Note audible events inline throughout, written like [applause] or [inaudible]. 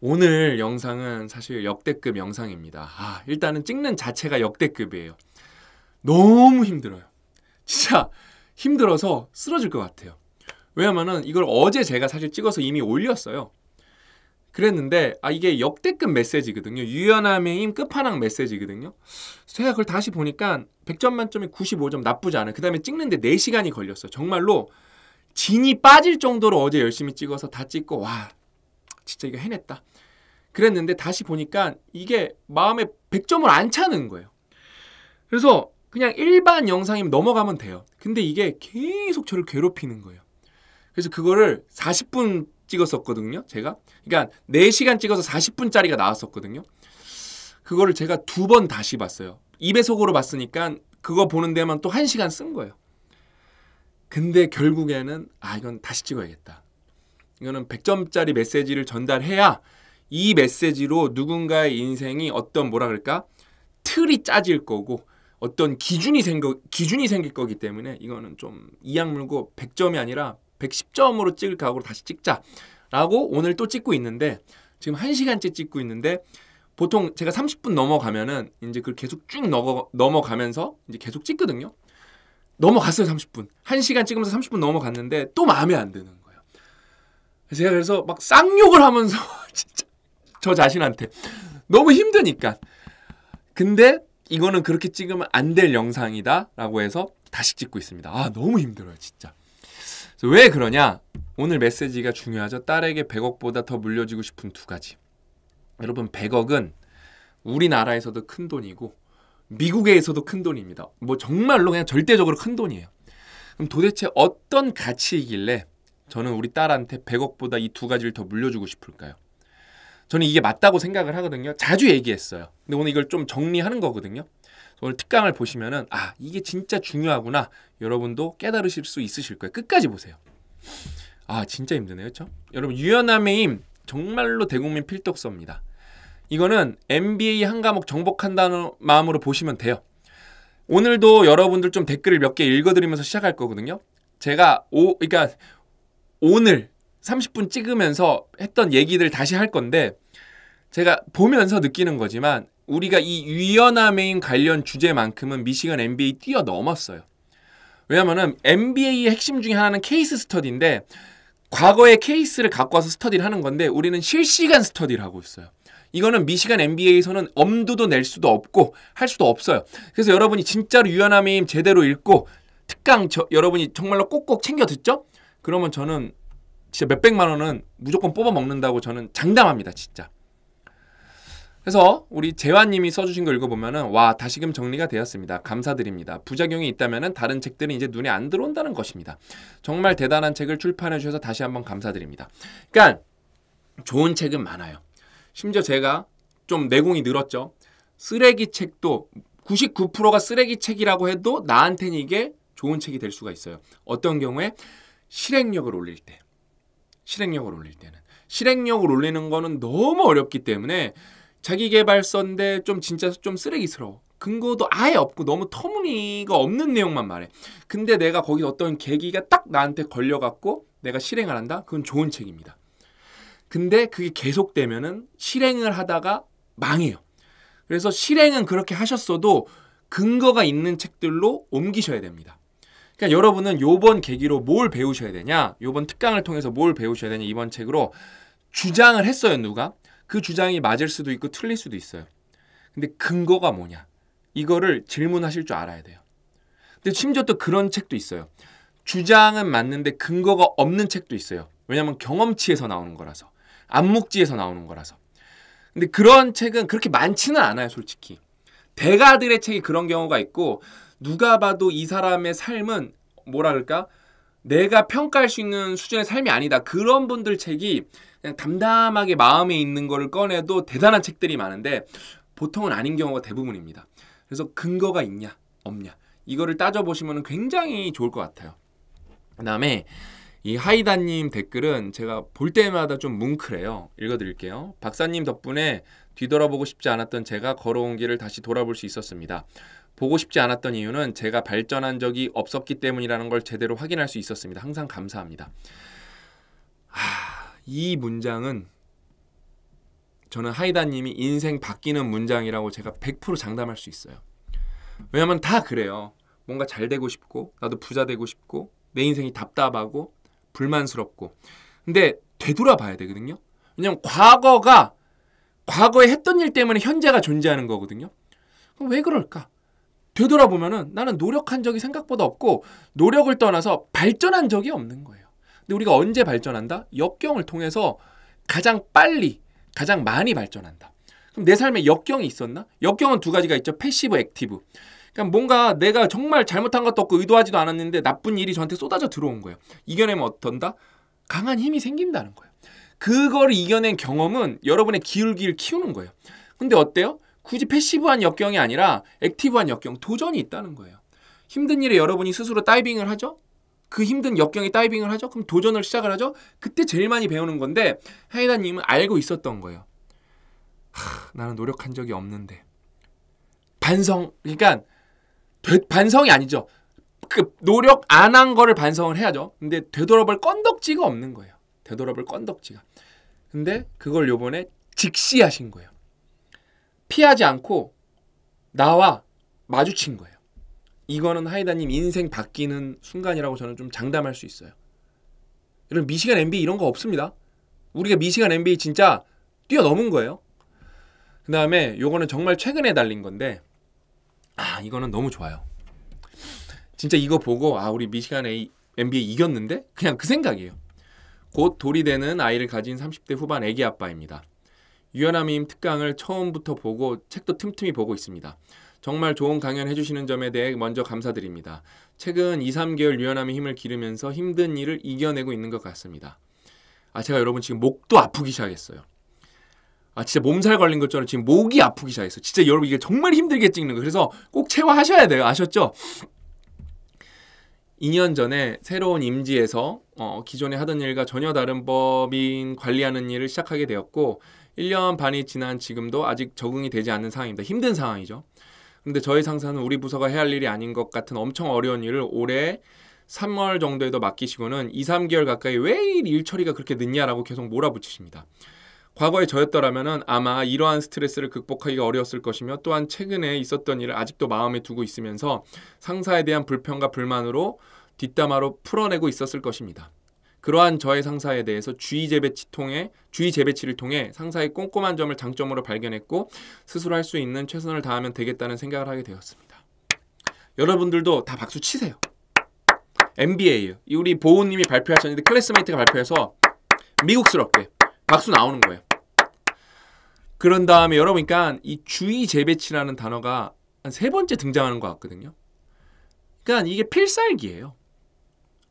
오늘 영상은 사실 역대급 영상입니다. 아, 일단은 찍는 자체가 역대급이에요. 너무 힘들어요. 진짜 힘들어서 쓰러질 것 같아요. 왜냐면은 이걸 어제 제가 사실 찍어서 이미 올렸어요. 그랬는데 아 이게 역대급 메시지거든요. 유연함의 힘 끝판왕 메시지거든요. 제가 그걸 다시 보니까 100점 만점에 95점 나쁘지 않아요. 그 다음에 찍는데 4시간이 걸렸어요. 정말로 진이 빠질 정도로 어제 열심히 찍어서 다 찍고 와 진짜 이거 해냈다. 그랬는데 다시 보니까 이게 마음에 100점을 안 차는 거예요. 그래서 그냥 일반 영상이면 넘어가면 돼요. 근데 이게 계속 저를 괴롭히는 거예요. 그래서 그거를 40분 찍었었거든요. 제가. 그러니까 4시간 찍어서 40분짜리가 나왔었거든요. 그거를 제가 두 번 다시 봤어요. 2배속으로 봤으니까 그거 보는 데만 또 1시간 쓴 거예요. 근데 결국에는 아 이건 다시 찍어야겠다. 이거는 100점짜리 메시지를 전달해야 이 메시지로 누군가의 인생이 어떤 뭐라 그럴까? 틀이 짜질 거고 어떤 기준이 생겨 기준이 생길 거기 때문에 이거는 좀 이악 물고 100점이 아니라 110점으로 찍을 각오로 다시 찍자라고 오늘 또 찍고 있는데 지금 1시간째 찍고 있는데 보통 제가 30분 넘어가면은 이제 그 계속 쭉 넘어, 넘어가면서 이제 계속 찍거든요. 넘어갔어요, 30분. 1시간 찍으면서 30분 넘어갔는데 또 마음에 안 드는 제가 그래서 막 쌍욕을 하면서 [laughs] 진짜 저 자신한테 너무 힘드니까. 근데 이거는 그렇게 찍으면 안 될 영상이다라고 해서 다시 찍고 있습니다. 아 너무 힘들어요 진짜. 왜 그러냐? 오늘 메시지가 중요하죠. 딸에게 100억보다 더 물려주고 싶은 두 가지. 여러분 100억은 우리나라에서도 큰 돈이고 미국에서도 큰 돈입니다. 뭐 정말로 그냥 절대적으로 큰 돈이에요. 그럼 도대체 어떤 가치이길래 저는 우리 딸한테 100억보다 이 두 가지를 더 물려주고 싶을까요? 저는 이게 맞다고 생각을 하거든요. 자주 얘기했어요. 근데 오늘 이걸 좀 정리하는 거거든요. 오늘 특강을 보시면은 아 이게 진짜 중요하구나 여러분도 깨달으실 수 있으실 거예요. 끝까지 보세요. 아 진짜 힘드네요, 그렇죠? 여러분 유연함의 힘 정말로 대국민 필독서입니다. 이거는 MBA 한 과목 정복한다는 마음으로 보시면 돼요. 오늘도 여러분들 좀 댓글을 몇 개 읽어드리면서 시작할 거거든요. 제가 오 그러니까 오늘 30분 찍으면서 했던 얘기들 다시 할 건데 제가 보면서 느끼는 거지만 우리가 이 유연함인 관련 주제만큼은 미시간 NBA 뛰어넘었어요. 왜냐면은 NBA의 핵심 중에 하나는 케이스 스터디인데 과거의 케이스를 갖고 와서 스터디를 하는 건데 우리는 실시간 스터디를 하고 있어요. 이거는 미시간 NBA에서는 엄두도 낼 수도 없고 할 수도 없어요. 그래서 여러분이 진짜로 유연함임 제대로 읽고 특강 저, 여러분이 정말로 꼭꼭 챙겨 듣죠? 그러면 저는 진짜 몇백만 원은 무조건 뽑아 먹는다고 저는 장담합니다. 진짜. 그래서 우리 재환님이 써주신 거 읽어보면은 와 다시금 정리가 되었습니다. 감사드립니다. 부작용이 있다면은 다른 책들은 이제 눈에 안 들어온다는 것입니다. 정말 대단한 책을 출판해 주셔서 다시 한번 감사드립니다. 그러니까 좋은 책은 많아요. 심지어 제가 좀 내공이 늘었죠. 쓰레기 책도 99%가 쓰레기 책이라고 해도 나한테는 이게 좋은 책이 될 수가 있어요. 어떤 경우에 실행력을 올릴 때 실행력을 올릴 때는 실행력을 올리는 거는 너무 어렵기 때문에 자기 개발서인데 좀 진짜 좀 쓰레기스러워. 근거도 아예 없고 너무 터무니가 없는 내용만 말해. 근데 내가 거기서 어떤 계기가 딱 나한테 걸려갖고 내가 실행을 한다? 그건 좋은 책입니다. 근데 그게 계속되면은 실행을 하다가 망해요. 그래서 실행은 그렇게 하셨어도 근거가 있는 책들로 옮기셔야 됩니다. 그러니까 여러분은 요번 계기로 뭘 배우셔야 되냐? 요번 특강을 통해서 뭘 배우셔야 되냐? 이번 책으로 주장을 했어요, 누가. 그 주장이 맞을 수도 있고 틀릴 수도 있어요. 근데 근거가 뭐냐? 이거를 질문하실 줄 알아야 돼요. 근데 심지어 또 그런 책도 있어요. 주장은 맞는데 근거가 없는 책도 있어요. 왜냐면 경험치에서 나오는 거라서. 안목지에서 나오는 거라서. 근데 그런 책은 그렇게 많지는 않아요, 솔직히. 대가들의 책이 그런 경우가 있고 누가 봐도 이 사람의 삶은 뭐라 그럴까? 내가 평가할 수 있는 수준의 삶이 아니다. 그런 분들 책이 그냥 담담하게 마음에 있는 거를 꺼내도 대단한 책들이 많은데 보통은 아닌 경우가 대부분입니다. 그래서 근거가 있냐, 없냐. 이거를 따져보시면 굉장히 좋을 것 같아요. 그 다음에 이 하이다님 댓글은 제가 볼 때마다 좀 뭉클해요. 읽어드릴게요. 박사님 덕분에 뒤돌아보고 싶지 않았던 제가 걸어온 길을 다시 돌아볼 수 있었습니다. 보고 싶지 않았던 이유는 제가 발전한 적이 없었기 때문이라는 걸 제대로 확인할 수 있었습니다. 항상 감사합니다. 하, 아, 이 문장은 저는 하이다님이 인생 바뀌는 문장이라고 제가 100% 장담할 수 있어요. 왜냐면 다 그래요. 뭔가 잘 되고 싶고, 나도 부자 되고 싶고, 내 인생이 답답하고, 불만스럽고. 근데 되돌아봐야 되거든요. 왜냐면 과거가, 과거에 했던 일 때문에 현재가 존재하는 거거든요. 그럼 왜 그럴까? 되돌아보면은 나는 노력한 적이 생각보다 없고 노력을 떠나서 발전한 적이 없는 거예요. 근데 우리가 언제 발전한다? 역경을 통해서 가장 빨리, 가장 많이 발전한다. 그럼 내 삶에 역경이 있었나? 역경은 두 가지가 있죠. 패시브, 액티브. 그러니까 뭔가 내가 정말 잘못한 것도 없고 의도하지도 않았는데 나쁜 일이 저한테 쏟아져 들어온 거예요. 이겨내면 어떤다? 강한 힘이 생긴다는 거예요. 그걸 이겨낸 경험은 여러분의 기울기를 키우는 거예요. 근데 어때요? 굳이 패시브한 역경이 아니라 액티브한 역경, 도전이 있다는 거예요. 힘든 일에 여러분이 스스로 다이빙을 하죠? 그 힘든 역경에 다이빙을 하죠? 그럼 도전을 시작을 하죠? 그때 제일 많이 배우는 건데 하이다님은 알고 있었던 거예요. 하, 나는 노력한 적이 없는데. 반성, 그러니까 되, 반성이 아니죠. 그 노력 안 한 거를 반성을 해야죠. 근데 되돌아볼 건덕지가 없는 거예요. 되돌아볼 건덕지가. 근데 그걸 요번에 직시하신 거예요. 피하지 않고 나와 마주친 거예요. 이거는 하이다님 인생 바뀌는 순간이라고 저는 좀 장담할 수 있어요. 이런 미시간 NBA 이런 거 없습니다. 우리가 미시간 NBA 진짜 뛰어넘은 거예요. 그 다음에 요거는 정말 최근에 달린 건데 아 이거는 너무 좋아요. 진짜 이거 보고 아 우리 미시간 A, NBA 이겼는데 그냥 그 생각이에요. 곧 돌이 되는 아이를 가진 30대 후반 애기 아빠입니다. 유연함임 특강을 처음부터 보고 책도 틈틈이 보고 있습니다. 정말 좋은 강연 해주시는 점에 대해 먼저 감사드립니다. 최근 2, 3개월 유연함이 힘을 기르면서 힘든 일을 이겨내고 있는 것 같습니다. 아, 제가 여러분 지금 목도 아프기 시작했어요. 아, 진짜 몸살 걸린 것처럼 지금 목이 아프기 시작했어요. 진짜 여러분 이게 정말 힘들게 찍는 거. 그래서 꼭 체화하셔야 돼요. 아셨죠? 2년 전에 새로운 임지에서 어, 기존에 하던 일과 전혀 다른 법인 관리하는 일을 시작하게 되었고 1년 반이 지난 지금도 아직 적응이 되지 않는 상황입니다. 힘든 상황이죠. 근데 저희 상사는 우리 부서가 해야 할 일이 아닌 것 같은 엄청 어려운 일을 올해 3월 정도에도 맡기시고는 2, 3개월 가까이 왜 일 처리가 그렇게 늦냐라고 계속 몰아붙이십니다. 과거에 저였더라면 아마 이러한 스트레스를 극복하기가 어려웠을 것이며 또한 최근에 있었던 일을 아직도 마음에 두고 있으면서 상사에 대한 불평과 불만으로 뒷담화로 풀어내고 있었을 것입니다. 그러한 저의 상사에 대해서 주의 재배치 통해 주의 재배치를 통해 상사의 꼼꼼한 점을 장점으로 발견했고 스스로 할 수 있는 최선을 다하면 되겠다는 생각을 하게 되었습니다. 여러분들도 다 박수 치세요. MBA예요. 우리 보호님이 발표하셨는데 클래스메이트가 발표해서 미국스럽게 박수 나오는 거예요. 그런 다음에 여러분 그러니까 이 주의 재배치라는 단어가 한 세 번째 등장하는 것 같거든요. 그러니까 이게 필살기예요.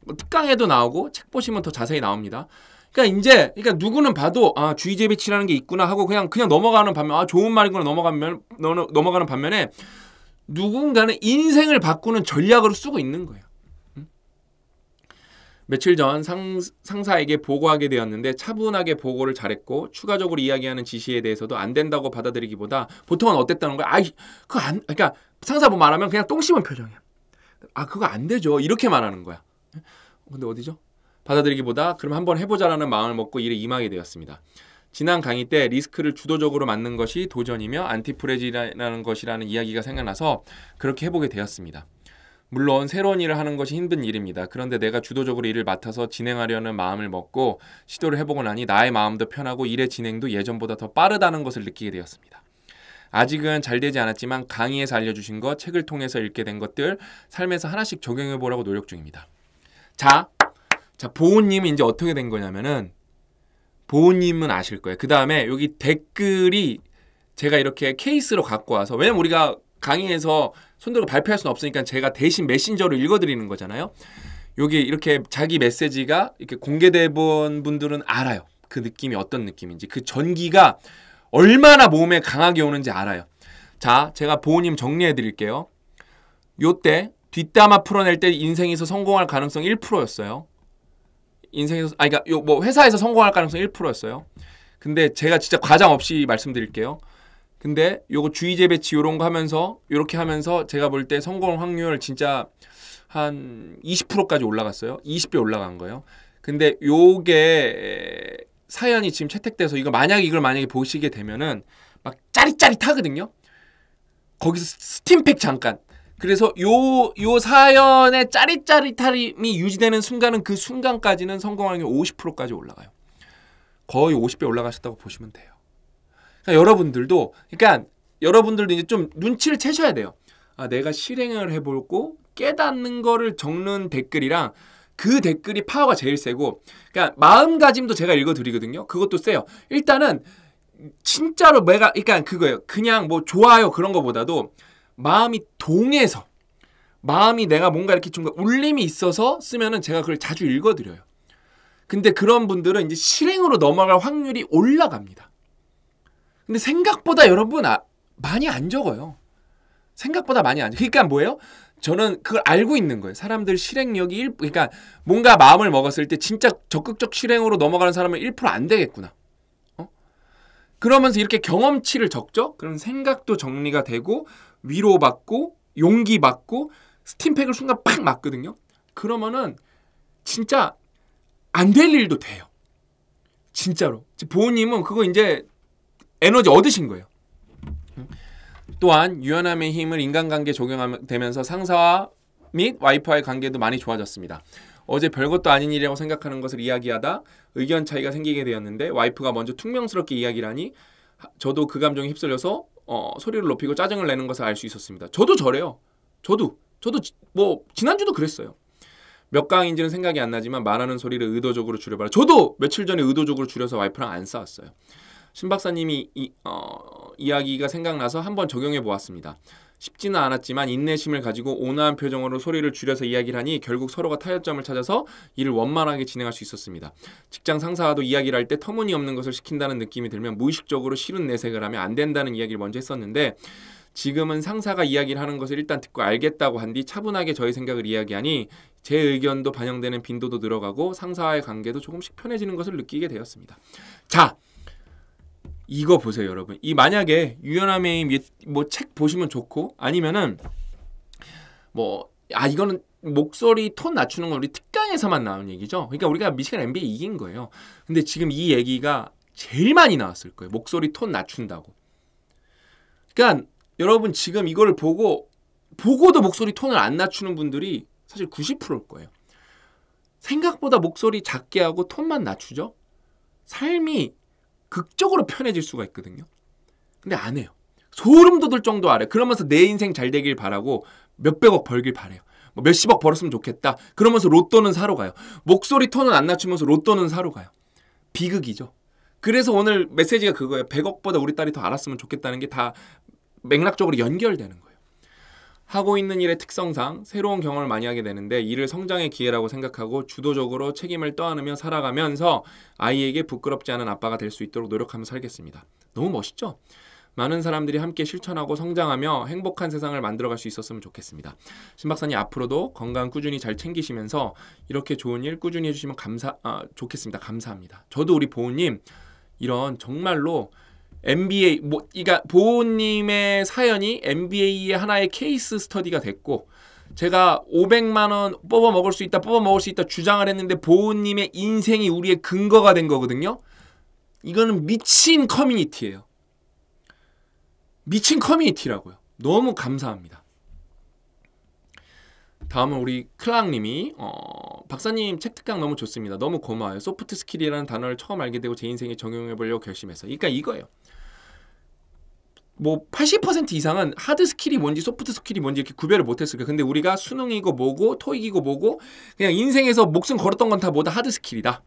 뭐 특강에도 나오고 책 보시면 더 자세히 나옵니다. 그러니까 이제 그러니까 누구는 봐도 아 주의제 배치라는 게 있구나 하고 그냥 그냥 넘어가는 반면 아 좋은 말이구나 넘어가면 넘어가는 반면에 누군가는 인생을 바꾸는 전략으로 쓰고 있는 거예요. 음? 며칠 전 상, 상사에게 보고하게 되었는데 차분하게 보고를 잘했고 추가적으로 이야기하는 지시에 대해서도 안 된다고 받아들이기보다 보통은 어땠다는 거야? 아, 그안 거 그러니까 상사 뭐 말하면 그냥 똥심은 표정이야. 아, 그거 안 되죠. 이렇게 말하는 거야. 예? 근데 어디죠? 받아들이기보다 그럼 한번 해보자라는 마음을 먹고 일에 임하게 되었습니다. 지난 강의 때 리스크를 주도적으로 맞는 것이 도전이며 안티프레지라는 것이라는 이야기가 생각나서 그렇게 해보게 되었습니다. 물론 새로운 일을 하는 것이 힘든 일입니다. 그런데 내가 주도적으로 일을 맡아서 진행하려는 마음을 먹고 시도를 해보고 나니 나의 마음도 편하고 일의 진행도 예전보다 더 빠르다는 것을 느끼게 되었습니다. 아직은 잘 되지 않았지만 강의에서 알려주신 것, 책을 통해서 읽게 된 것들 삶에서 하나씩 적용해보라고 노력 중입니다. 자, 자 보호님이 이제 어떻게 된 거냐면은 보호님은 아실 거예요. 그 다음에 여기 댓글이 제가 이렇게 케이스로 갖고 와서 왜냐면 우리가 강의에서 손들고 발표할 수는 없으니까 제가 대신 메신저로 읽어드리는 거잖아요. 여기 이렇게 자기 메시지가 이렇게 공개된 분들은 알아요. 그 느낌이 어떤 느낌인지 그 전기가 얼마나 몸에 강하게 오는지 알아요. 자, 제가 보호님 정리해 드릴게요. 요때 뒷담화 풀어낼 때 인생에서 성공할 가능성 1%였어요. 인생에서 아니 그러니까 요뭐 회사에서 성공할 가능성 1%였어요. 근데 제가 진짜 과장 없이 말씀드릴게요. 근데 요거 주의 재배치 요런 거 하면서 요렇게 하면서 제가 볼 때 성공 확률 진짜 한 20%까지 올라갔어요. 20배 올라간 거예요. 근데 요게 사연이 지금 채택돼서 이거 만약 이걸 만약에 보시게 되면은 막 짜릿짜릿하거든요. 거기서 스팀팩 잠깐 그래서 요, 요 사연의 짜릿짜릿함이 유지되는 순간은 그 순간까지는 성공 하는게 50%까지 올라가요. 거의 50배 올라가셨다고 보시면 돼요. 그러니까 여러분들도, 그러니까 여러분들도 이제 좀 눈치를 채셔야 돼요. 아, 내가 실행을 해보고 깨닫는 거를 적는 댓글이랑 그 댓글이 파워가 제일 세고, 그러니까 마음가짐도 제가 읽어드리거든요. 그것도 세요. 일단은 진짜로 내가, 그러니까 그거예요. 그냥 뭐 좋아요 그런 거보다도 마음이 동해서 마음이 내가 뭔가 이렇게 좀 울림이 있어서 쓰면은 제가 그걸 자주 읽어드려요. 근데 그런 분들은 이제 실행으로 넘어갈 확률이 올라갑니다. 근데 생각보다 여러분 아, 많이 안 적어요. 생각보다 많이 안 적어요. 그러니까 뭐예요? 저는 그걸 알고 있는 거예요. 사람들 실행력이 1, 그러니까 뭔가 마음을 먹었을 때 진짜 적극적 실행으로 넘어가는 사람은 1%안 되겠구나. 어? 그러면서 이렇게 경험치를 적죠? 그럼 생각도 정리가 되고 위로받고 용기 받고 스팀팩을 순간 팍 맞거든요. 그러면은 진짜 안 될 일도 돼요. 진짜로. 부모님은 그거 이제 에너지 얻으신 거예요. 또한 유연함의 힘을 인간관계 적용되면서 상사와 및 와이프와의 관계도 많이 좋아졌습니다. 어제 별것도 아닌 일이라고 생각하는 것을 이야기하다 의견 차이가 생기게 되었는데 와이프가 먼저 퉁명스럽게 이야기를 하니 저도 그 감정에 휩쓸려서 어, 소리를 높이고 짜증을 내는 것을 알 수 있었습니다. 저도 저래요. 저도 저도 지, 뭐 지난주도 그랬어요. 몇 강인지는 생각이 안 나지만 말하는 소리를 의도적으로 줄여봐라. 저도 며칠 전에 의도적으로 줄여서 와이프랑 안 싸웠어요. 신 박사님이 이, 어, 이야기가 생각나서 한번 적용해 보았습니다. 쉽지는 않았지만 인내심을 가지고 온화한 표정으로 소리를 줄여서 이야기를 하니 결국 서로가 타협점을 찾아서 이를 원만하게 진행할 수 있었습니다. 직장 상사와도 이야기를 할 때 터무니없는 것을 시킨다는 느낌이 들면 무의식적으로 싫은 내색을 하면 안 된다는 이야기를 먼저 했었는데 지금은 상사가 이야기를 하는 것을 일단 듣고 알겠다고 한 뒤 차분하게 저의 생각을 이야기하니 제 의견도 반영되는 빈도도 늘어가고 상사와의 관계도 조금씩 편해지는 것을 느끼게 되었습니다. 자, 이거 보세요, 여러분. 이 만약에 유연함의 뭐책 보시면 좋고 아니면은 뭐 아 이거는 목소리 톤 낮추는 건 우리 특강에서만 나온 얘기죠. 그러니까 우리가 미시간 NBA 이긴 거예요. 근데 지금 이 얘기가 제일 많이 나왔을 거예요. 목소리 톤 낮춘다고. 그러니까 여러분 지금 이거를 보고 보고도 목소리 톤을 안 낮추는 분들이 사실 90%일 거예요. 생각보다 목소리 작게 하고 톤만 낮추죠. 삶이 극적으로 편해질 수가 있거든요. 근데 안 해요. 소름 돋을 정도 아래. 그러면서 내 인생 잘 되길 바라고 몇백억 벌길 바래요. 뭐 몇십억 벌었으면 좋겠다. 그러면서 로또는 사러 가요. 목소리 톤은 안 낮추면서 로또는 사러 가요. 비극이죠. 그래서 오늘 메시지가 그거예요. 100억보다 우리 딸이 더 알았으면 좋겠다는 게 다 맥락적으로 연결되는 거예요. 하고 있는 일의 특성상 새로운 경험을 많이 하게 되는데 이를 성장의 기회라고 생각하고 주도적으로 책임을 떠안으며 살아가면서 아이에게 부끄럽지 않은 아빠가 될 수 있도록 노력하며 살겠습니다. 너무 멋있죠? 많은 사람들이 함께 실천하고 성장하며 행복한 세상을 만들어갈 수 있었으면 좋겠습니다. 신 박사님 앞으로도 건강 꾸준히 잘 챙기시면서 이렇게 좋은 일 꾸준히 해주시면 감사 아, 좋겠습니다. 감사합니다. 저도 우리 보우님 이런 정말로 MBA 뭐 그러니까 보호님의 사연이 n b a 의 하나의 케이스 스터디가 됐고 제가 500만 원 뽑아 먹을 수 있다 뽑아 먹을 수 있다 주장을 했는데 보호님의 인생이 우리의 근거가 된 거거든요. 이거는 미친 커뮤니티예요. 미친 커뮤니티라고요. 너무 감사합니다. 다음은 우리 클랑님이 어, 박사님 책 특강 너무 좋습니다. 너무 고마워요. 소프트 스킬이라는 단어를 처음 알게 되고 제 인생에 적용해 보려고 결심했어요 그러니까 이거예요. 뭐80% 이상은 하드 스킬이 뭔지 소프트 스킬이 뭔지 이렇게 구별을 못했을 거야. 근데 우리가 수능이고 뭐고 토익이고 뭐고 그냥 인생에서 목숨 걸었던 건 다 뭐다 하드 스킬이다.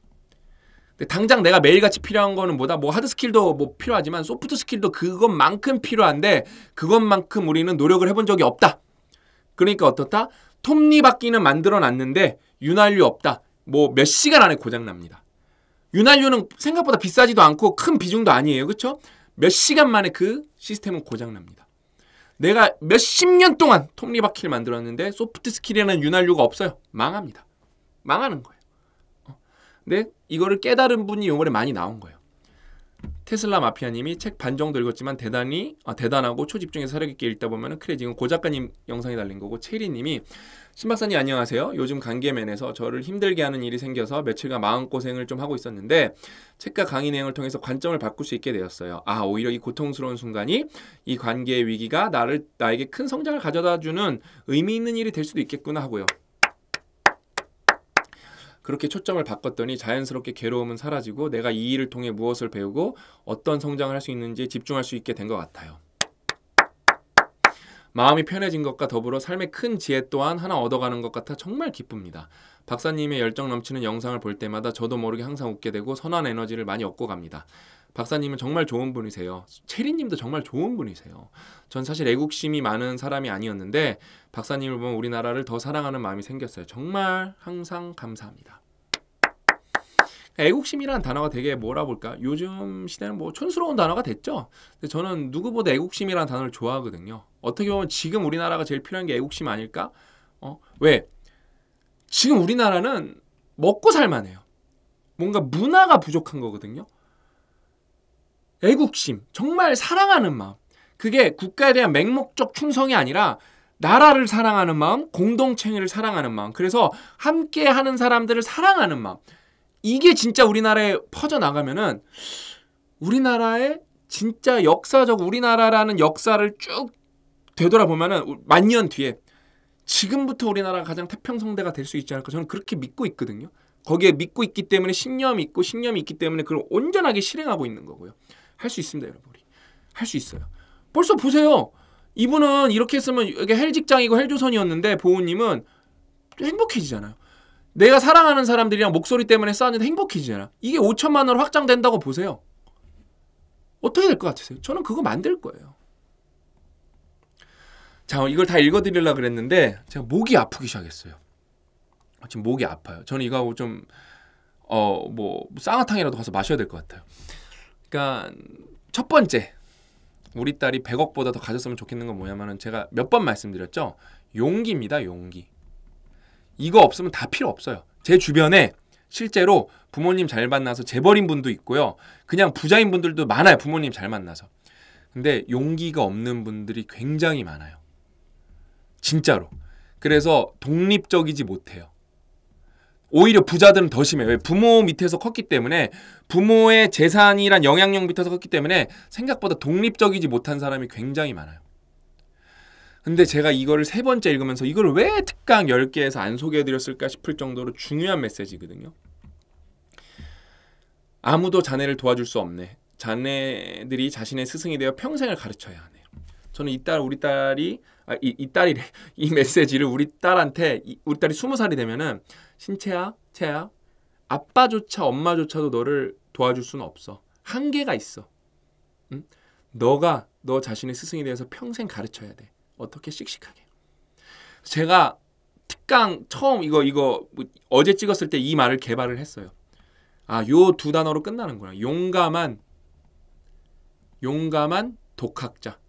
당장 내가 매일같이 필요한 거는 뭐다? 뭐 하드 스킬도 뭐 필요하지만 소프트 스킬도 그것만큼 필요한데 그것만큼 우리는 노력을 해본 적이 없다. 그러니까 어떻다? 톱니바퀴는 만들어놨는데 윤활유 없다. 뭐 몇 시간 안에 고장납니다. 윤활유는 생각보다 비싸지도 않고 큰 비중도 아니에요. 그렇죠? 몇 시간 만에 그 시스템은 고장납니다. 내가 몇 십 년 동안 톱니바퀴를 만들었는데 소프트 스킬이라는 윤활유가 없어요. 망합니다. 망하는 거예요. 어? 근데 이거를 깨달은 분이 요번에 많이 나온 거예요. 테슬라 마피아님이 책 반 정도 읽었지만 대단히 아, 대단하고 초집중해서 사력 있게 읽다 보면은 레래 지금 고 작가님 영상이 달린 거고 체리님이 신박사님 안녕하세요. 요즘 관계면에서 저를 힘들게 하는 일이 생겨서 며칠간 마음고생을 좀 하고 있었는데 책과 강의 내용을 통해서 관점을 바꿀 수 있게 되었어요. 아 오히려 이 고통스러운 순간이 이 관계의 위기가 나를 나에게 큰 성장을 가져다주는 의미 있는 일이 될 수도 있겠구나 하고요. 그렇게 초점을 바꿨더니 자연스럽게 괴로움은 사라지고 내가 이 일을 통해 무엇을 배우고 어떤 성장을 할 수 있는지 집중할 수 있게 된 것 같아요. 마음이 편해진 것과 더불어 삶의 큰 지혜 또한 하나 얻어가는 것 같아 정말 기쁩니다. 박사님의 열정 넘치는 영상을 볼 때마다 저도 모르게 항상 웃게 되고 선한 에너지를 많이 얻고 갑니다. 박사님은 정말 좋은 분이세요. 체리님도 정말 좋은 분이세요. 전 사실 애국심이 많은 사람이 아니었는데 박사님을 보면 우리나라를 더 사랑하는 마음이 생겼어요. 정말 항상 감사합니다. 그러니까 애국심이란 단어가 되게 뭐라 볼까? 요즘 시대는 뭐 촌스러운 단어가 됐죠. 근데 저는 누구보다 애국심이란 단어를 좋아하거든요. 어떻게 보면 지금 우리나라가 제일 필요한 게 애국심 아닐까? 어? 왜? 지금 우리나라는 먹고 살만해요. 뭔가 문화가 부족한 거거든요. 애국심, 정말 사랑하는 마음. 그게 국가에 대한 맹목적 충성이 아니라 나라를 사랑하는 마음, 공동체를 사랑하는 마음. 그래서 함께 하는 사람들을 사랑하는 마음. 이게 진짜 우리나라에 퍼져나가면은 우리나라의 진짜 역사적 우리나라라는 역사를 쭉 되돌아보면은 만년 뒤에 지금부터 우리나라가 가장 태평성대가 될 수 있지 않을까 저는 그렇게 믿고 있거든요. 거기에 믿고 있기 때문에 신념이 있고 신념이 있기 때문에 그걸 온전하게 실행하고 있는 거고요. 할수 있습니다, 여러분할수 있어요. 벌써 보세요. 이분은 이렇게 했으면 이게 헬직장이고 헬조선이었는데 보호님은 행복해지잖아요. 내가 사랑하는 사람들이랑 목소리 때문에 싸우는데 행복해지잖아. 이게 5천만 원 확장된다고 보세요. 어떻게 될 것 같으세요? 저는 그거 만들 거예요. 자, 이걸 다 읽어드리려고 그랬는데 제가 목이 아프기 시작했어요. 지금 목이 아파요. 저는 이거하고 좀, 어, 뭐, 쌍화탕이라도 가서 마셔야 될 것 같아요. 그러니까 첫 번째 우리 딸이 100억보다 더 가졌으면 좋겠는 건 뭐냐면은 제가 몇 번 말씀드렸죠. 용기입니다. 용기. 이거 없으면 다 필요 없어요. 제 주변에 실제로 부모님 잘 만나서 재벌인 분도 있고요. 그냥 부자인 분들도 많아요. 부모님 잘 만나서. 근데 용기가 없는 분들이 굉장히 많아요. 진짜로. 그래서 독립적이지 못해요. 오히려 부자들은 더 심해요. 왜? 부모 밑에서 컸기 때문에 부모의 재산이란 영향력 밑에서 컸기 때문에 생각보다 독립적이지 못한 사람이 굉장히 많아요. 근데 제가 이거를 세 번째 읽으면서 이걸 왜 특강 10개에서 안 소개해드렸을까 싶을 정도로 중요한 메시지거든요. 아무도 자네를 도와줄 수 없네. 자네들이 자신의 스승이 되어 평생을 가르쳐야 하네요. 저는 이 딸, 우리 딸이 아, 이, 이 딸이 이 메시지를 우리 딸한테 이, 우리 딸이 스무 살이 되면은 신채야, 채야, 아빠조차 엄마조차도 너를 도와줄 수는 없어. 한계가 있어. 응? 너가 너 자신의 스승에 대해서 평생 가르쳐야 돼. 어떻게 씩씩하게. 제가 특강 처음 이거 이거 뭐 어제 찍었을 때 이 말을 개발을 했어요. 아, 요 두 단어로 끝나는 거야 용감한 용감한 독학자.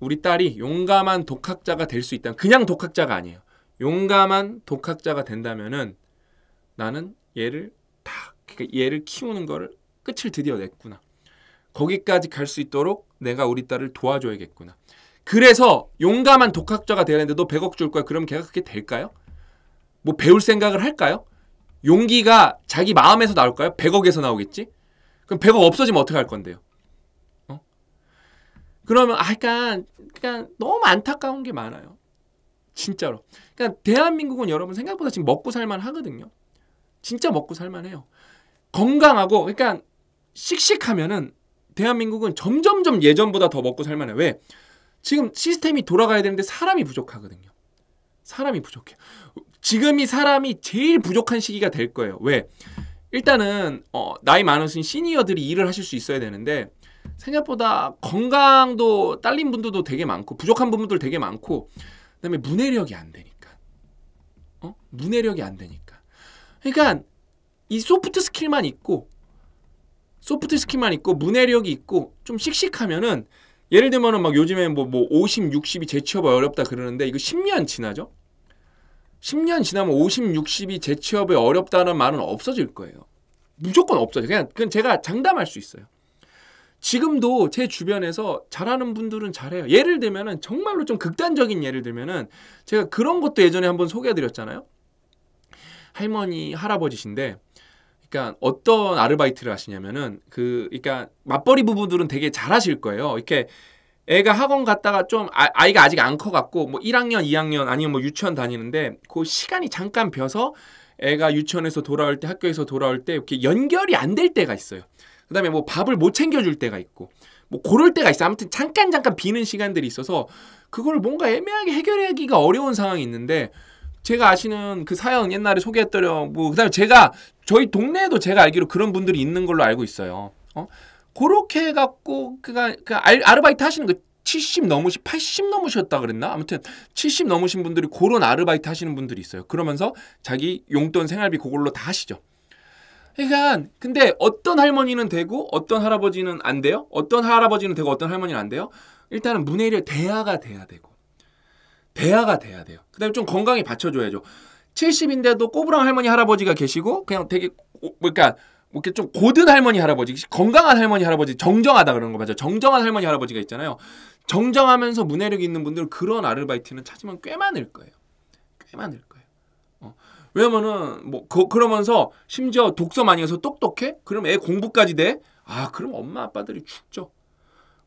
우리 딸이 용감한 독학자가 될 수 있다면 그냥 독학자가 아니에요. 용감한 독학자가 된다면은 나는 얘를 다 그러니까 얘를 키우는 거를 끝을 드디어 냈구나. 거기까지 갈 수 있도록 내가 우리 딸을 도와줘야겠구나. 그래서 용감한 독학자가 되야 되는데 너 100억 줄 거야. 그럼 걔가 그게 될까요? 뭐 배울 생각을 할까요? 용기가 자기 마음에서 나올까요? 100억에서 나오겠지? 그럼 100억 없어지면 어떻게 할 건데요? 그러면 아 그러니까, 그러니까, 너무 안타까운 게 많아요. 진짜로. 그러니까 대한민국은 여러분 생각보다 지금 먹고 살만 하거든요. 진짜 먹고 살만 해요. 건강하고 그러니까 씩씩하면은 대한민국은 점점점 예전보다 더 먹고 살만해. 왜? 지금 시스템이 돌아가야 되는데 사람이 부족하거든요. 사람이 부족해. 요 지금이 사람이 제일 부족한 시기가 될 거예요. 왜? 일단은 어, 나이 많으신 시니어들이 일을 하실 수 있어야 되는데 생각보다 건강도 딸린 분들도 되게 많고 부족한 부분들 되게 많고 그다음에 문해력이 안 되니까 어 문해력이 안 되니까 그러니까 이 소프트 스킬만 있고 소프트 스킬만 있고 문해력이 있고 좀 씩씩하면은 예를 들면은 막 요즘에 뭐, 뭐 50, 60이 재취업이 어렵다 그러는데 이거 10년 지나죠? 10년 지나면 50, 60이 재취업이 어렵다는 말은 없어질 거예요. 무조건 없어져요. 그냥, 그냥 제가 장담할 수 있어요. 지금도 제 주변에서 잘하는 분들은 잘해요. 예를 들면은 정말로 좀 극단적인 예를 들면은 제가 그런 것도 예전에 한번 소개해 드렸잖아요. 할머니, 할아버지신데 그러니까 어떤 아르바이트를 하시냐면은 그 그러니까 맞벌이 부부들은 되게 잘하실 거예요. 이렇게 애가 학원 갔다가 좀 아, 이가 아직 안 커갖고 뭐 1학년, 2학년 아니면 뭐 유치원 다니는데 그 시간이 잠깐 비어서 애가 유치원에서 돌아올 때 학교에서 돌아올 때 이렇게 연결이 안 될 때가 있어요. 그다음에 뭐 밥을 못 챙겨줄 때가 있고 뭐 그럴 때가 있어. 아무튼 잠깐 잠깐 비는 시간들이 있어서 그걸 뭔가 애매하게 해결하기가 어려운 상황이 있는데 제가 아시는 그 사연 옛날에 소개했더려 뭐 그다음에 제가 저희 동네에도 제가 알기로 그런 분들이 있는 걸로 알고 있어요. 어? 그렇게 해갖고 그가 그 아르바이트 하시는 거 70 그 넘으시 80 넘으셨다 그랬나? 아무튼 70 넘으신 분들이 그런 아르바이트 하시는 분들이 있어요. 그러면서 자기 용돈 생활비 그걸로 다 하시죠. 그러니까 근데 어떤 할머니는 되고 어떤 할아버지는 안 돼요? 어떤 할아버지는 되고 어떤 할머니는 안 돼요? 일단은 문해를 대화가 돼야 되고 대화가 돼야 돼요. 그다음에 좀 건강에 받쳐줘야죠. 70인데도 꼬부랑 할머니 할아버지가 계시고 그냥 되게 뭐 그러니까 뭐 이렇게 좀 고든 할머니 할아버지 건강한 할머니 할아버지 정정하다 그런 거 맞죠? 정정한 할머니 할아버지가 있잖아요. 정정하면서 문해력이 있는 분들 그런 아르바이트는 찾으면 꽤 많을 거예요. 꽤 많을 거예요. 왜냐면은 뭐 그, 러면서 심지어 독서 많이 해서 똑똑해? 그럼 애 공부까지 돼? 아 그럼 엄마 아빠들이 죽죠.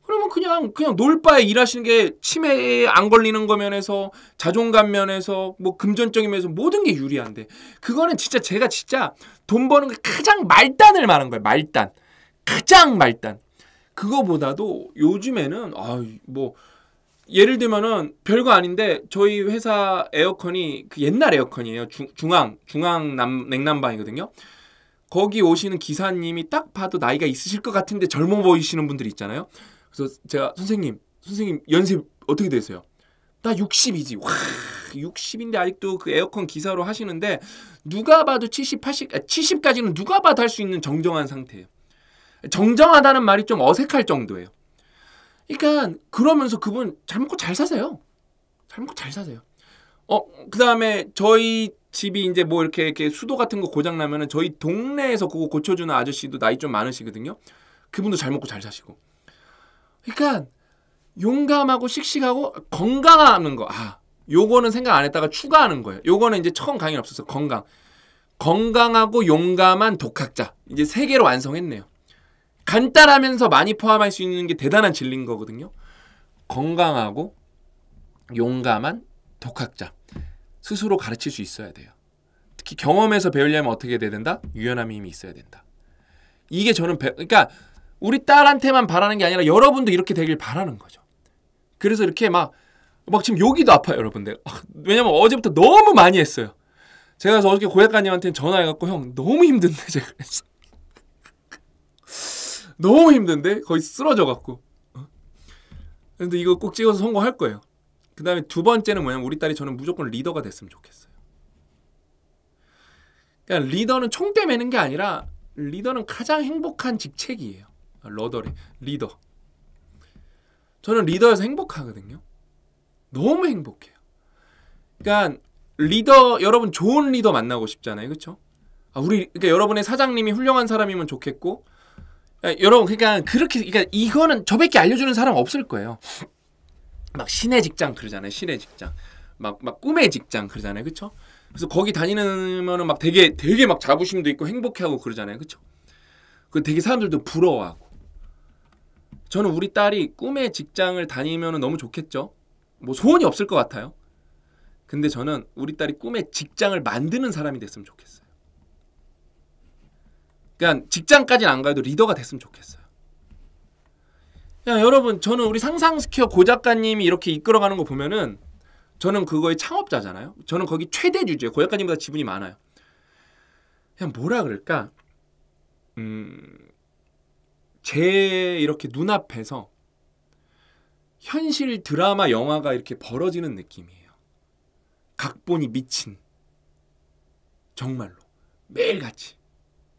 그러면 그냥 그냥 놀 바에 일하시는 게 치매에 안 걸리는 거 면에서 자존감 면에서 뭐 금전적인 면에서 모든 게 유리한데 그거는 진짜 제가 진짜 돈 버는 게 가장 말단을 말한 거예요 말단 가장 말단 그거보다도 요즘에는 아뭐 예를 들면은 별거 아닌데 저희 회사 에어컨이 그 옛날 에어컨이에요. 중, 중앙 중앙 남, 냉난방이거든요. 거기 오시는 기사님이 딱 봐도 나이가 있으실 것 같은데 젊어 보이시는 분들이 있잖아요. 그래서 제가 선생님, 선생님 연세 어떻게 되세요? 나 60이지. 와, 60인데 아직도 그 에어컨 기사로 하시는데 누가 봐도 70, 80, 70까지는 누가 봐도 할 수 있는 정정한 상태예요. 정정하다는 말이 좀 어색할 정도예요. 그러니까 그러면서 그분 잘 먹고 잘 사세요. 잘 먹고 잘 사세요. 어, 그다음에 저희 집이 이제 뭐 이렇게 이렇게 수도 같은 거 고장 나면은 저희 동네에서 그거 고쳐 주는 아저씨도 나이 좀 많으시거든요. 그분도 잘 먹고 잘 사시고. 그러니까 용감하고 씩씩하고 건강하는 거. 아, 요거는 생각 안 했다가 추가하는 거예요. 요거는 이제 처음 강의 없어서 건강. 건강하고 용감한 독학자. 이제 세 개로 완성했네요. 간단하면서 많이 포함할 수 있는 게 대단한 진리인 거거든요. 건강하고 용감한 독학자 스스로 가르칠 수 있어야 돼요. 특히 경험에서 배우려면 어떻게 돼야 된다? 유연함이 힘이 있어야 된다. 이게 저는 배, 그러니까 우리 딸한테만 바라는 게 아니라 여러분도 이렇게 되길 바라는 거죠. 그래서 이렇게 막, 막 지금 여기도 아파요, 여러분들. 아, 왜냐면 어제부터 너무 많이 했어요. 제가 그래서 어저께 고약관님한테 전화해갖고 형 너무 힘든데 [laughs] 제가 그랬어. 너무 힘든데 거의 쓰러져 갖고. 근데 이거 꼭 찍어서 성공할 거예요. 그 다음에 두 번째는 뭐냐면 우리 딸이 저는 무조건 리더가 됐으면 좋겠어요. 그러니까 리더는 총대 매는 게 아니라 리더는 가장 행복한 직책이에요. 러더리 리더. 저는 리더에서 행복하거든요. 너무 행복해요. 그러니까 리더 여러분 좋은 리더 만나고 싶잖아요, 그렇죠? 아, 우리 그러니까 여러분의 사장님이 훌륭한 사람이면 좋겠고 예, 여러분 그러니까 그렇게 그러니까 이거는 저밖에 알려주는 사람 없을 거예요. 막 신의 직장 그러잖아요. 신의 직장. 막 막 꿈의 직장 그러잖아요. 그렇죠? 그래서 거기 다니면은 막 되게 되게 막 자부심도 있고 행복해하고 그러잖아요. 그렇죠? 그 되게 사람들도 부러워하고. 저는 우리 딸이 꿈의 직장을 다니면은 너무 좋겠죠. 뭐 소원이 없을 것 같아요. 근데 저는 우리 딸이 꿈의 직장을 만드는 사람이 됐으면 좋겠어요. 그냥 그러니까 직장까지는 안 가도 리더가 됐으면 좋겠어요. 그냥 여러분 저는 우리 상상스퀘어 고 작가님이 이렇게 이끌어가는 거 보면은 저는 그거의 창업자잖아요. 저는 거기 최대 주주예요. 고 작가님보다 지분이 많아요. 그냥 뭐라 그럴까? 음, 제 이렇게 눈앞에서 현실 드라마 영화가 이렇게 벌어지는 느낌이에요. 각본이 미친. 정말로. 매일같이.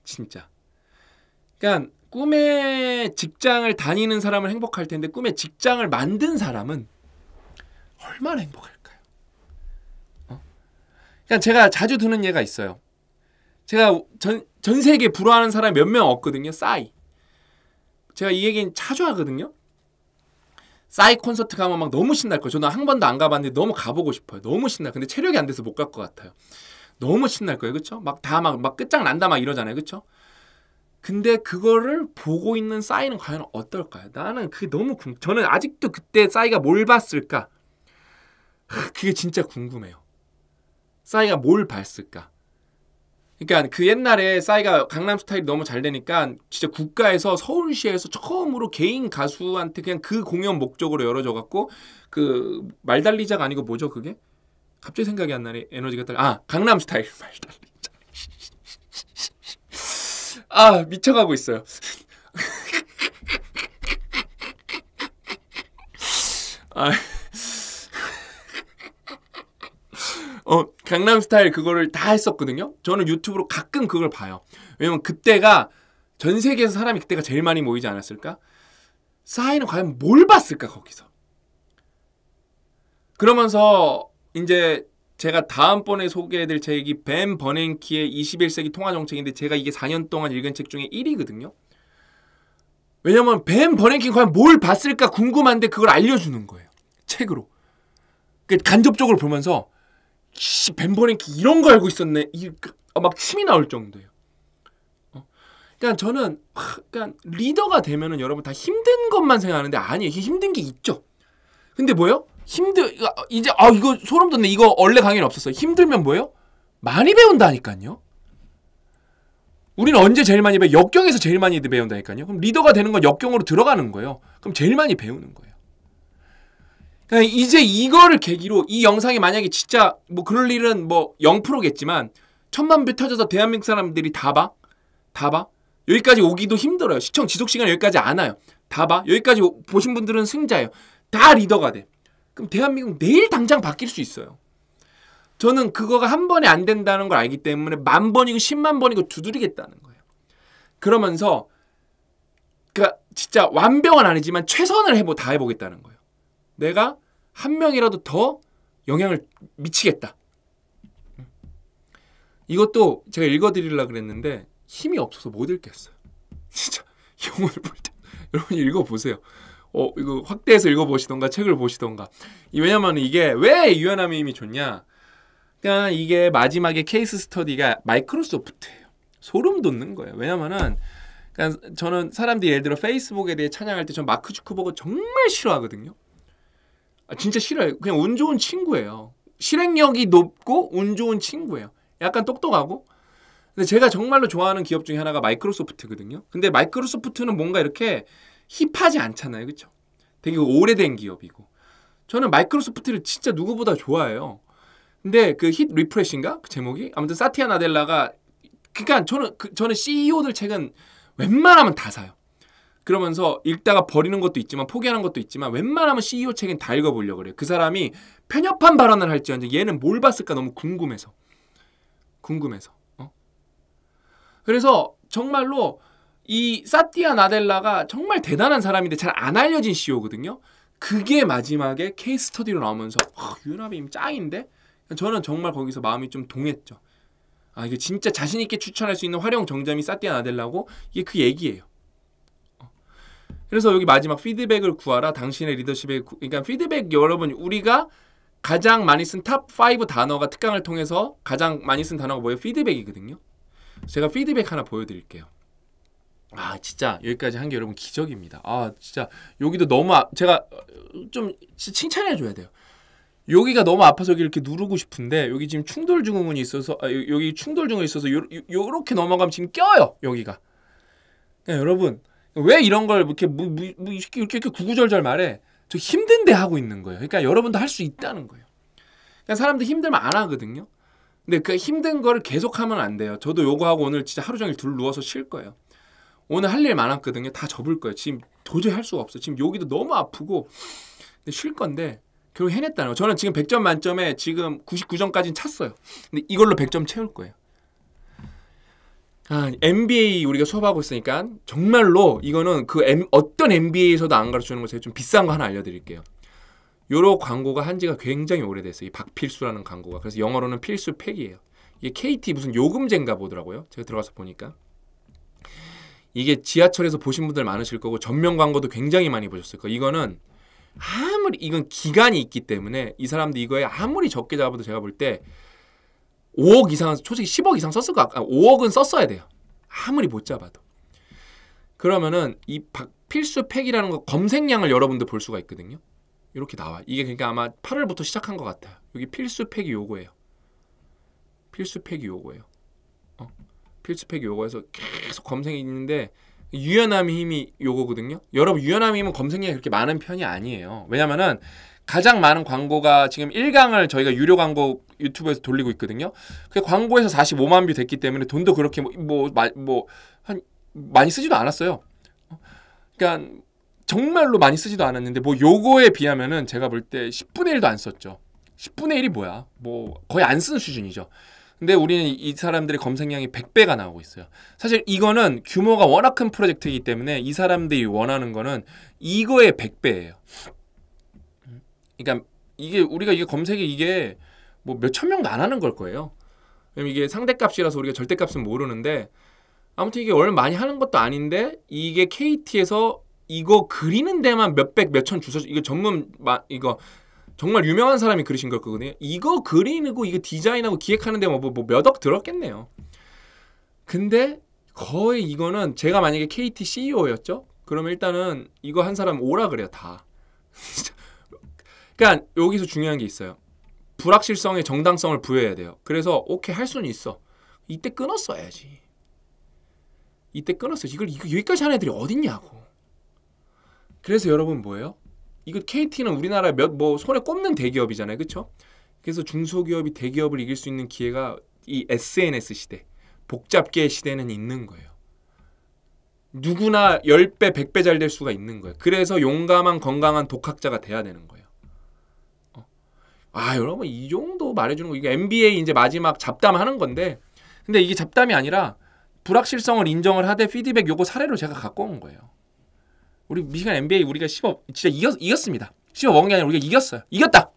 진짜. 그러니까 꿈의 직장을 다니는 사람은 행복할 텐데 꿈의 직장을 만든 사람은 얼마나 행복할까요? 어? 그러니까 제가 자주 드는 예가 있어요. 제가 전, 전 세계 불화하는 사람 이몇 명 없거든요. 싸이. 제가 이 얘기는 자주 하거든요. 싸이 콘서트 가면 막 너무 신날 거예요. 저는 한 번도 안 가봤는데 너무 가보고 싶어요. 너무 신나. 근데 체력이 안 돼서 못 갈 것 같아요. 너무 신날 거예요. 그쵸? 막다 막 막 끝장난다 막 이러잖아요. 그쵸? 근데 그거를 보고 있는 싸이는 과연 어떨까요? 나는 그게 너무 궁 저는 아직도 그때 싸이가 뭘 봤을까? 그게 진짜 궁금해요. 싸이가 뭘 봤을까? 그러니까 그 옛날에 싸이가 강남 스타일이 너무 잘 되니까 진짜 국가에서 서울시에서 처음으로 개인 가수한테 그냥 그 공연 목적으로 열어줘 갖고 그 말달리자가 아니고 뭐죠 그게? 갑자기 생각이 안 나네. 에너지가 딸. 아 강남 스타일 말달리자. 아 미쳐가고 있어요. [laughs] 아, 어 강남스타일 그거를 다 했었거든요. 저는 유튜브로 가끔 그걸 봐요. 왜냐면 그때가 전 세계에서 사람이 그때가 제일 많이 모이지 않았을까? 싸인은 과연 뭘 봤을까 거기서? 그러면서 이제 제가 다음번에 소개해드릴 책이 벤 버냉키의 21세기 통화정책인데 제가 이게 4년 동안 읽은 책 중에 1위거든요. 왜냐면 벤 버냉키는 과연 뭘 봤을까 궁금한데 그걸 알려주는 거예요. 책으로. 그 간접적으로 보면서 벤 버냉키 이런 거 알고 있었네. 그, 아, 막 침이 나올 정도예요. 어. 그러니까 저는 그러니까 리더가 되면은 여러분 다 힘든 것만 생각하는데 아니에요. 힘든 게 있죠. 근데 뭐예요? 힘들 아, 이제 아 이거 소름 돋네 이거 원래 강의는 없었어 힘들면 뭐예요? 많이 배운다니까요 우리는 언제 제일 많이 배워? 역경에서 제일 많이 배운다니까요 그럼 리더가 되는 건 역경으로 들어가는 거예요 그럼 제일 많이 배우는 거예요 그러니까 이제 이거를 계기로 이 영상이 만약에 진짜 뭐 그럴 일은 뭐 0%겠지만 천만 뷰 터져서 대한민국 사람들이 다 봐? 다 봐? 여기까지 오기도 힘들어요 시청 지속시간 여기까지 안 와요 다 봐? 여기까지 보신 분들은 승자예요 다 리더가 돼 그럼 대한민국 내일 당장 바뀔 수 있어요. 저는 그거가 한 번에 안 된다는 걸 알기 때문에 만 번이고 십만 번이고 두드리겠다는 거예요. 그러면서 그러니까 진짜 완벽은 아니지만 최선을 해보 다 해보겠다는 거예요. 내가 한 명이라도 더 영향을 미치겠다. 이것도 제가 읽어드리려 그랬는데 힘이 없어서 못 읽겠어요. [laughs] 진짜 영혼을 볼때 [laughs] 여러분 읽어보세요. 어, 이거 확대해서 읽어보시던가 책을 보시던가. 왜냐면 이게 왜 유연함임이 좋냐? 그러 그러니까 이게 마지막에 케이스 스터디가 마이크로소프트예요. 소름 돋는 거예요. 왜냐면은 그러 그러니까 저는 사람들이 예를 들어 페이스북에 대해 찬양할 때 전 마크 주크버그 정말 싫어하거든요. 아, 진짜 싫어요. 그냥 운 좋은 친구예요. 실행력이 높고 운 좋은 친구예요. 약간 똑똑하고. 근데 제가 정말로 좋아하는 기업 중에 하나가 마이크로소프트거든요. 근데 마이크로소프트는 뭔가 이렇게 힙하지 않잖아요. 그쵸 되게 오래된 기업이고. 저는 마이크로소프트를 진짜 누구보다 좋아해요. 근데 그 힙 리프레시인가? 그 제목이? 아무튼 사티아 나델라가 그러니까 저는 그, 저는 CEO들 책은 웬만하면 다 사요. 그러면서 읽다가 버리는 것도 있지만 포기하는 것도 있지만 웬만하면 CEO 책은 다 읽어보려고 그래요. 그 사람이 편협한 발언을 할지언정 얘는 뭘 봤을까 너무 궁금해서. 궁금해서. 어? 그래서 정말로 이 사티아 나델라가 정말 대단한 사람인데 잘 안 알려진 CEO거든요. 그게 마지막에 케이스 스터디로 나오면서 어, 유비임 짱인데 저는 정말 거기서 마음이 좀 동했죠. 아 이게 진짜 자신 있게 추천할 수 있는 활용 정점이 사티아 나델라고 이게 그 얘기예요. 어. 그래서 여기 마지막 피드백을 구하라 당신의 리더십에 구, 그러니까 피드백 여러분 우리가 가장 많이 쓴 탑 5 단어가 특강을 통해서 가장 많이 쓴 단어가 뭐예요? 피드백이거든요. 제가 피드백 하나 보여드릴게요. 아 진짜 여기까지 한 게 여러분 기적입니다. 아 진짜 여기도 너무 아, 제가 어, 좀 칭찬해 줘야 돼요. 여기가 너무 아파서 여기 이렇게 누르고 싶은데 여기 지금 충돌 증후군이 있어서 아, 여기 충돌 증후군 이 있어서 요, 요, 렇게 넘어가면 지금 껴요 여기가. 그러 그러니까 여러분 왜 이런 걸 이렇게 무, 무, 이 이렇게 구구절절 말해 저 힘든데 하고 있는 거예요. 그러니까 여러분도 할 수 있다는 거예요. 그러니까 사람들 힘들면 안 하거든요. 근데 그 힘든 거를 계속하면 안 돼요. 저도 요거 하고 오늘 진짜 하루 종일 둘 누워서 쉴 거예요. 오늘 할 일 많았거든요. 다 접을 거예요. 지금 도저히 할 수가 없어요. 지금 여기도 너무 아프고 쉴 건데 결국 해냈다는 거. 저는 지금 100점 만점에 지금 99점까지는 찼어요. 근데 이걸로 100점 채울 거예요. 아, MBA 우리가 수업하고 있으니까 정말로 이거는 그 M, 어떤 MBA에서도 안 가르쳐 주는 거에좀 비싼 거 하나 알려드릴게요. 요런 광고가 한 지가 굉장히 오래됐어요. 이 박필수라는 광고가. 그래서 영어로는 필수 팩이에요. 이게 KT 무슨 요금제인가 보더라고요. 제가 들어가서 보니까. 이게 지하철에서 보신 분들 많으실 거고 전면 광고도 굉장히 많이 보셨을 거예요. 이거는 아무리 이건 기간이 있기 때문에 이 사람도 이거에 아무리 적게 잡아도 제가 볼 때 5억 이상 솔직히 10억 이상 썼을 거 같아. 5억은 썼어야 돼요. 아무리 못 잡아도. 그러면은 이 필수 팩이라는 거 검색량을 여러분들 볼 수가 있거든요. 이렇게 나와. 이게 그러니까 아마 8월부터 시작한 것 같아요. 여기 필수 팩이 요거예요. 필수 팩이 요거예요. 어. 필스펙 요거에서 계속 검색이 있는데 유연함의 힘이 요거거든요. 여러분 유연함의 힘은 검색량이 그렇게 많은 편이 아니에요. 왜냐면은 가장 많은 광고가 지금 1강을 저희가 유료 광고 유튜브에서 돌리고 있거든요. 그 광고에서 45만 뷰 됐기 때문에 돈도 그렇게 뭐뭐한 뭐, 뭐, 뭐 많이 쓰지도 않았어요. 그러니까 정말로 많이 쓰지도 않았는데 뭐 요거에 비하면은 제가 볼 때 10분의 1도 안 썼죠. 10분의 1이 뭐야? 뭐 거의 안 쓰는 수준이죠. 근데 우리는 이 사람들의 검색량이 100배가 나오고 있어요. 사실 이거는 규모가 워낙 큰 프로젝트이기 때문에 이 사람들이 원하는 거는 이거의 100배예요. 그러니까 이게 우리가 이게 검색이 이게 뭐 몇 천 명도 안 하는 걸 거예요. 왜냐면 이게 상대값이라서 우리가 절대값은 모르는데 아무튼 이게 얼마 많이 하는 것도 아닌데 이게 KT에서 이거 그리는 데만 몇백 몇 천 주소 이거 전문 마, 이거 정말 유명한 사람이 그리신 걸 거거든요. 이거 그림이고 이거 디자인하고 기획하는데 뭐 몇억 뭐, 뭐, 뭐 들었겠네요. 근데 거의 이거는 제가 만약에 KT CEO였죠? 그러면 일단은 이거 한 사람 오라 그래요 다. [laughs] 그러니까 여기서 중요한 게 있어요. 불확실성에 정당성을 부여해야 돼요. 그래서 오케이 할 수는 있어. 이때 끊었어야지. 이때 끊었어. 이걸 이거 여기까지 하는 애들이 어딨냐고. 그래서 여러분 뭐예요? 이거 KT는 우리나라 몇뭐 손에 꼽는 대기업이잖아요, 그렇죠? 그래서 중소기업이 대기업을 이길 수 있는 기회가 이 SNS 시대, 복잡계 시대는 있는 거예요. 누구나 10배, 100배 잘 될 수가 있는 거예요. 그래서 용감한 건강한 독학자가 돼야 되는 거예요. 어. 아, 여러분 이 정도 말해 주는 거 이게 NBA 이제 마지막 잡담하는 건데 근데 이게 잡담이 아니라 불확실성을 인정을 하되 피드백 요거 사례로 제가 갖고 온 거예요. 우리 미시간 NBA 우리가 10억 진짜 이겼, 이겼습니다. 10억 먹은 게 아니라 우리가 이겼어요. 이겼다.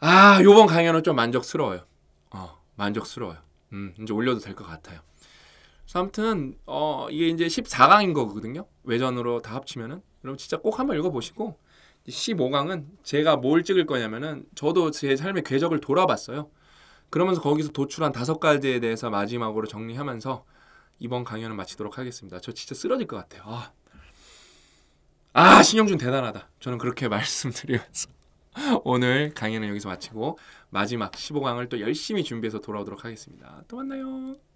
아, 요번 강연은 좀 만족스러워요. 어, 만족스러워요. 음, 이제 올려도 될 것 같아요. 그래서 아무튼 어, 이게 이제 14강인 거거든요. 외전으로 다 합치면은 그럼 진짜 꼭 한번 읽어보시고 15강은 제가 뭘 찍을 거냐면은 저도 제 삶의 궤적을 돌아봤어요. 그러면서 거기서 도출한 다섯 가지에 대해서 마지막으로 정리하면서 이번 강연을 마치도록 하겠습니다. 저 진짜 쓰러질 것 같아요. 아, 아 신영준 대단하다. 저는 그렇게 [laughs] 말씀드리면서 오늘 강연은 여기서 마치고 마지막 15강을 또 열심히 준비해서 돌아오도록 하겠습니다. 또 만나요.